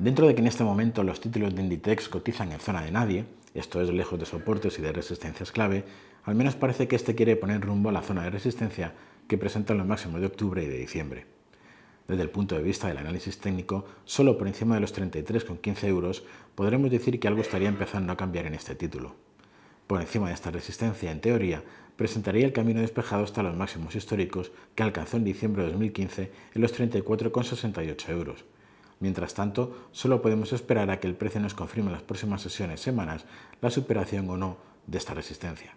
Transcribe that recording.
Dentro de que en este momento los títulos de Inditex cotizan en zona de nadie, esto es lejos de soportes y de resistencias clave, al menos parece que este quiere poner rumbo a la zona de resistencia que presentan los máximos de octubre y de diciembre. Desde el punto de vista del análisis técnico, solo por encima de los 33,15 euros podremos decir que algo estaría empezando a cambiar en este título. Por encima de esta resistencia, en teoría, presentaría el camino despejado hasta los máximos históricos que alcanzó en diciembre de 2015 en los 34,68 euros, Mientras tanto, solo podemos esperar a que el precio nos confirme en las próximas sesiones semanas la superación o no de esta resistencia.